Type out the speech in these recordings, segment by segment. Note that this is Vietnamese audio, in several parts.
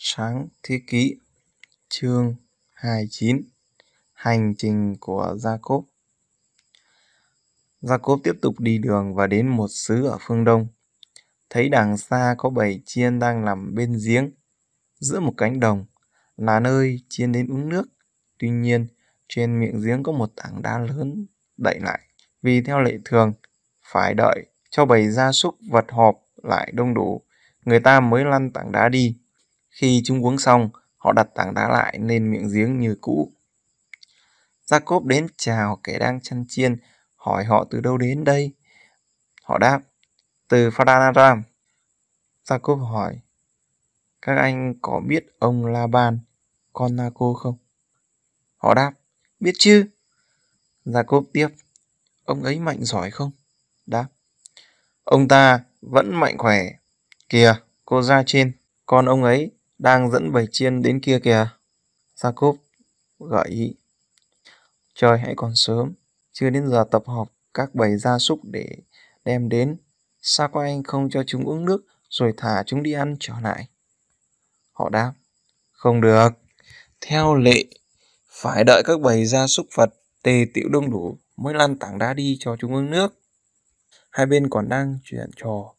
Sáng thế kỷ chương 29 Hành trình của Gia Cốp Gia Cốp tiếp tục đi đường và đến một xứ ở phương đông. Thấy đằng xa có bảy chiên đang nằm bên giếng, giữa một cánh đồng, là nơi chiên đến uống nước. Tuy nhiên, trên miệng giếng có một tảng đá lớn đậy lại. Vì theo lệ thường, phải đợi cho bầy gia súc vật họp lại đông đủ, người ta mới lăn tảng đá đi. Khi chúng uống xong, họ đặt tảng đá lại lên miệng giếng như cũ. Jacob đến chào kẻ đang chăn chiên, hỏi họ từ đâu đến đây. Họ đáp, từ Pharanram. Jacob hỏi, các anh có biết ông Laban, con Naco không? Họ đáp, biết chứ. Jacob tiếp, ông ấy mạnh giỏi không? Đáp, ông ta vẫn mạnh khỏe. Kìa, cô ra trên, con ông ấy đang dẫn bầy chiên đến kia kìa. Jacob gợi ý. Trời hãy còn sớm, chưa đến giờ tập họp các bầy gia súc để đem đến. Sao các anh không cho chúng uống nước rồi thả chúng đi ăn trở lại? Họ đáp, không được. Theo lệ, phải đợi các bầy gia súc vật tề tiệu đông đủ mới lăn tảng đá đi cho chúng uống nước. Hai bên còn đang chuyện trò.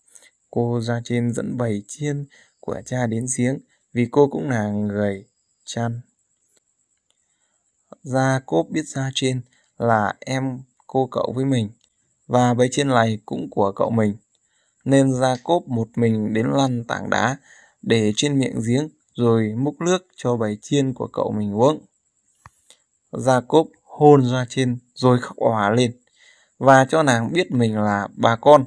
Cô ra trên dẫn bầy chiên của cha đến giếng vì cô cũng là người chăn. Gia Cốp biết ra trên là em cô cậu với mình và bấy trên này cũng của cậu mình. Nên Gia Cốp một mình đến lăn tảng đá để trên miệng giếng rồi múc nước cho bầy chiên của cậu mình uống. Gia Cốp hôn ra trên rồi khóc hòa lên và cho nàng biết mình là bà con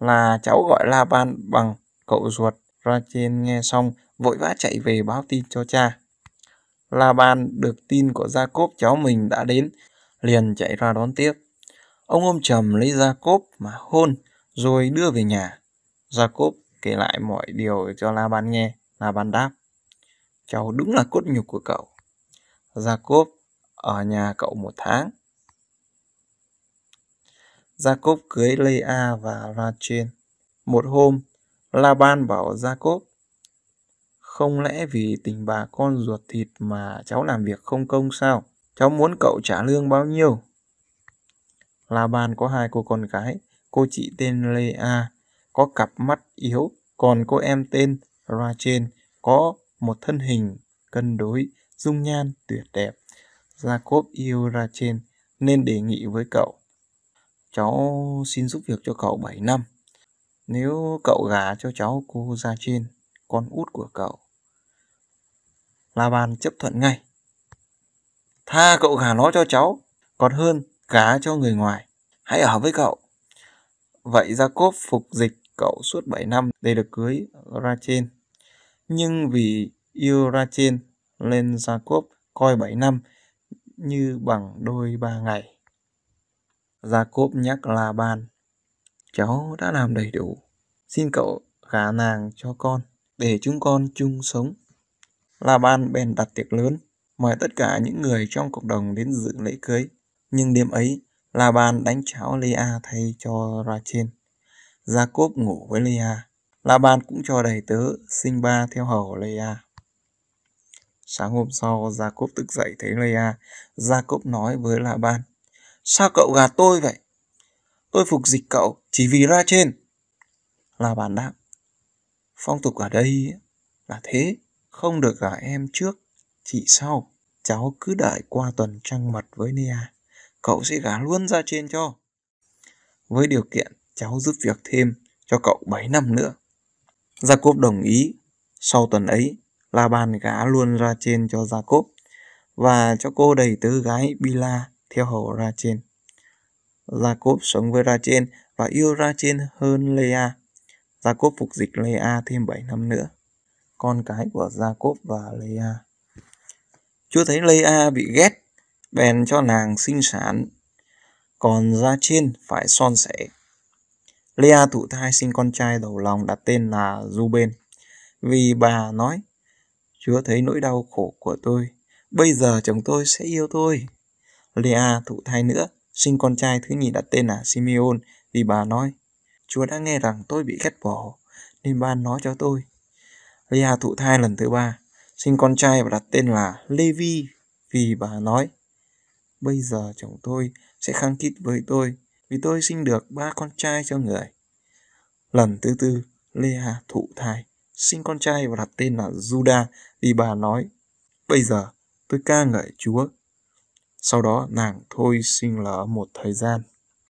là cháu gọi la ban bằng cậu ruột ra trên nghe xong vội vã chạy về báo tin cho cha. La Ban được tin của Gia Cốp cháu mình đã đến, liền chạy ra đón tiếp. Ông ôm trầm lấy Gia Cốp mà hôn, rồi đưa về nhà. Gia Cốp kể lại mọi điều cho La Ban nghe, La Ban đáp. Cháu đúng là cốt nhục của cậu. Gia Cốp ở nhà cậu một tháng. Gia Cốp cưới Lea và Rachel. Một hôm, La Ban bảo Gia Cốp không lẽ vì tình bà con ruột thịt mà cháu làm việc không công sao? Cháu muốn cậu trả lương bao nhiêu? La Ban có hai cô con gái, cô chị tên Lê A, có cặp mắt yếu, còn cô em tên Ra Trên, có một thân hình cân đối, dung nhan tuyệt đẹp. Jacob yêu Ra Trên nên đề nghị với cậu. Cháu xin giúp việc cho cậu 7 năm. Nếu cậu gả cho cháu cô Ra Trên, con út của cậu, La Ban chấp thuận ngay. Tha cậu gả nó cho cháu, còn hơn gả cho người ngoài. Hãy ở với cậu. Vậy Gia Cốp phục dịch cậu suốt 7 năm để được cưới ra trên. Nhưng vì yêu ra trên lên Gia Cốp coi 7 năm như bằng đôi ba ngày. Gia Cốp nhắc La Ban. Cháu đã làm đầy đủ. Xin cậu gả nàng cho con để chúng con chung sống. La Ban bèn đặt tiệc lớn, mời tất cả những người trong cộng đồng đến dự lễ cưới. Nhưng đêm ấy, La Ban đánh cháo Lea thay cho Rachel. Gia Cốp ngủ với Lea. La Ban cũng cho đầy tớ sinh ba theo hầu Lea. Sáng hôm sau, Gia Cốp tức dậy thấy Lea. Gia Cốp nói với La Ban, sao cậu gạt tôi vậy? Tôi phục dịch cậu chỉ vì ra trên. La Ban đáp, phong tục ở đây là thế. Không được gọi em trước, chị sau. Cháu cứ đợi qua tuần trăng mật với Nia. Cậu sẽ gả luôn ra trên cho. Với điều kiện cháu giúp việc thêm cho cậu 7 năm nữa. Gia Cốp đồng ý. Sau tuần ấy, La Ban gả luôn ra trên cho Gia Cốp và cho cô đầy tứ gái Bila theo hầu ra trên. Jacob sống với ra trên và yêu ra trên hơn Lea. Jacob phục dịch Lea thêm 7 năm nữa con cái của Jacob và Lea. Chúa thấy Lea bị ghét, bèn cho nàng sinh sản, còn ra trên phải son sẻ. Lea thụ thai sinh con trai đầu lòng đặt tên là Ruben, vì bà nói, Chúa thấy nỗi đau khổ của tôi, bây giờ chồng tôi sẽ yêu tôi. Lea thụ thai nữa, sinh con trai thứ nhì đặt tên là Simeon, vì bà nói, Chúa đã nghe rằng tôi bị ghét bỏ, nên ban nó cho tôi. Lia thụ thai lần thứ ba, sinh con trai và đặt tên là Levi vì bà nói Bây giờ chồng tôi sẽ khăng khít với tôi vì tôi sinh được ba con trai cho người. Lần thứ tư, Lea thụ thai, sinh con trai và đặt tên là Juda vì bà nói Bây giờ tôi ca ngợi Chúa. Sau đó nàng thôi sinh lỡ một thời gian.